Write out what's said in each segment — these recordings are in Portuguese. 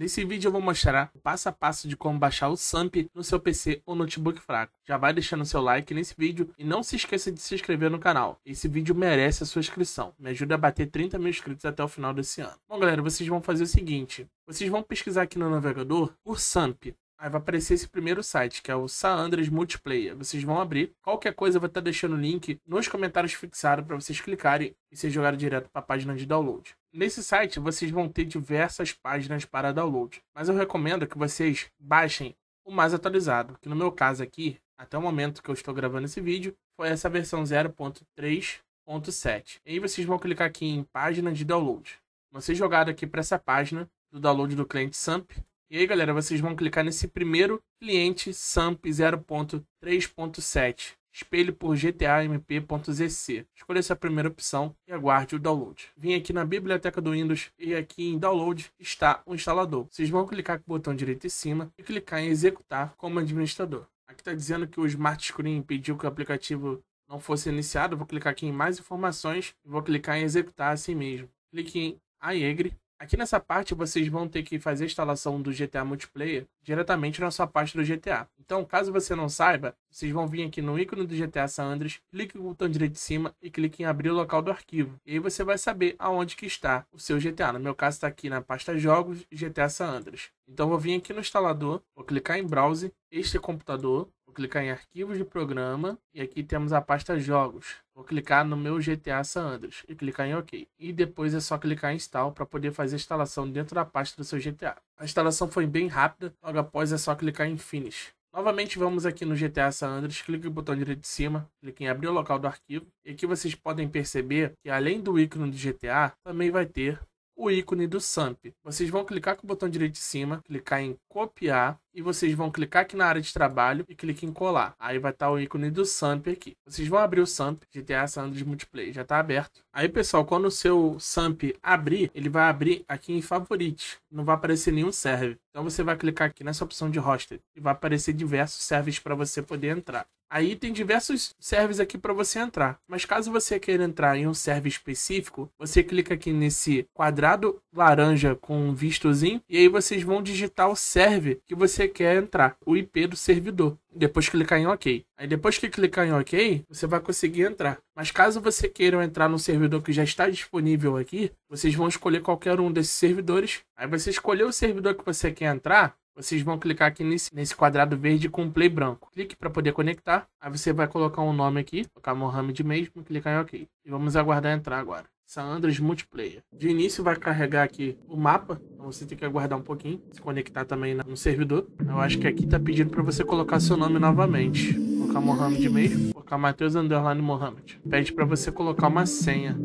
Nesse vídeo eu vou mostrar o passo a passo de como baixar o SAMP no seu PC ou notebook fraco. Já vai deixando seu like nesse vídeo e não se esqueça de se inscrever no canal. Esse vídeo merece a sua inscrição. Me ajuda a bater 30 mil inscritos até o final desse ano. Bom galera, vocês vão fazer o seguinte. Vocês vão pesquisar aqui no navegador por SAMP. Aí vai aparecer esse primeiro site, que é o Saandras Multiplayer. Vocês vão abrir. Qualquer coisa eu vou estar deixando o link nos comentários fixado para vocês clicarem e vocês jogarem direto para a página de download. Nesse site vocês vão ter diversas páginas para download, mas eu recomendo que vocês baixem o mais atualizado, que no meu caso aqui, até o momento que eu estou gravando esse vídeo, foi essa versão 0.3.7. E aí vocês vão clicar aqui em página de download. Vocês jogaram aqui para essa página do download do cliente SAMP, e aí, galera, vocês vão clicar nesse primeiro cliente SAMP 0.3.7 espelho por gtamp.zc. Escolha essa primeira opção e aguarde o download. Vim aqui na biblioteca do Windows e aqui em download está o instalador. Vocês vão clicar com o botão direito em cima e clicar em executar como administrador. Aqui está dizendo que o Smart Screen pediu que o aplicativo não fosse iniciado. Vou clicar aqui em mais informações e vou clicar em executar assim mesmo. Clique em aegre Aqui nessa parte vocês vão ter que fazer a instalação do GTA Multiplayer diretamente na sua pasta do GTA. Então, caso você não saiba, vocês vão vir aqui no ícone do GTA San Andreas, clique no botão direito de cima e clique em abrir o local do arquivo. E aí você vai saber aonde que está o seu GTA. No meu caso está aqui na pasta Jogos GTA San Andreas. Então vou vir aqui no instalador, vou clicar em Browse, este é computador, Vou clicar em arquivos de programa e aqui temos a pasta jogos. Vou clicar no meu GTA San Andreas e clicar em OK. E depois é só clicar em install para poder fazer a instalação dentro da pasta do seu GTA. A instalação foi bem rápida, logo após é só clicar em finish. Novamente vamos aqui no GTA San Andreas, clique no botão direito de cima, clique em abrir o local do arquivo. E aqui vocês podem perceber que além do ícone do GTA, também vai ter o ícone do SAMP. Vocês vão clicar com o botão direito de cima, clicar em copiar e vocês vão clicar aqui na área de trabalho e clique em colar. Aí vai estar tá o ícone do SAMP aqui. Vocês vão abrir o SAMP, GTA San Andreas Multiplayer, já está aberto. Aí, pessoal, quando o seu SAMP abrir, ele vai abrir aqui em favoritos. Não vai aparecer nenhum serve. Então você vai clicar aqui nessa opção de hosted e vai aparecer diversos servers para você poder entrar. Aí tem diversos servers aqui para você entrar. Mas caso você queira entrar em um server específico, você clica aqui nesse quadrado laranja com um vistozinho e aí vocês vão digitar o server que você você quer entrar, o IP do servidor. Depois clicar em OK. Aí depois que clicar em OK, você vai conseguir entrar. Mas caso você queira entrar no servidor que já está disponível aqui, vocês vão escolher qualquer um desses servidores. Aí você escolheu o servidor que você quer entrar, vocês vão clicar aqui nesse, nesse quadrado verde com play branco. Clique para poder conectar. Aí você vai colocar um nome aqui, colocar Mohamed mesmo, clicar em OK. E vamos aguardar entrar agora. San Andreas Multiplayer. De início vai carregar aqui o mapa, então você tem que aguardar um pouquinho, se conectar também no servidor. Eu acho que aqui tá pedindo para você colocar seu nome novamente. Vou colocar Mohamed mesmo, colocar Matheus Underline Mohamed. Pede para você colocar uma senha.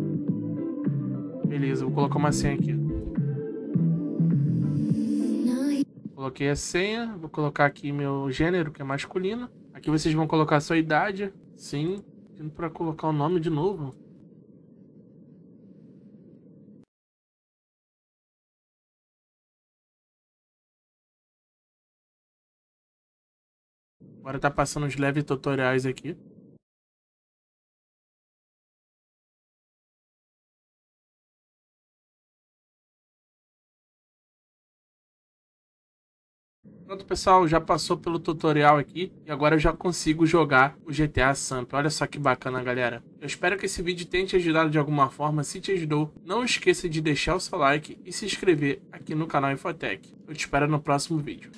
Beleza, vou colocar uma senha aqui. Coloquei a senha, vou colocar aqui meu gênero, que é masculino. Aqui vocês vão colocar sua idade. Sim, pedindo para colocar o nome de novo. Agora tá passando uns leves tutoriais aqui. Pronto, pessoal, já passou pelo tutorial aqui e agora eu já consigo jogar o GTA Samp. Olha só que bacana, galera. Eu espero que esse vídeo tenha te ajudado de alguma forma. Se te ajudou, não esqueça de deixar o seu like e se inscrever aqui no canal Infotech. Eu te espero no próximo vídeo.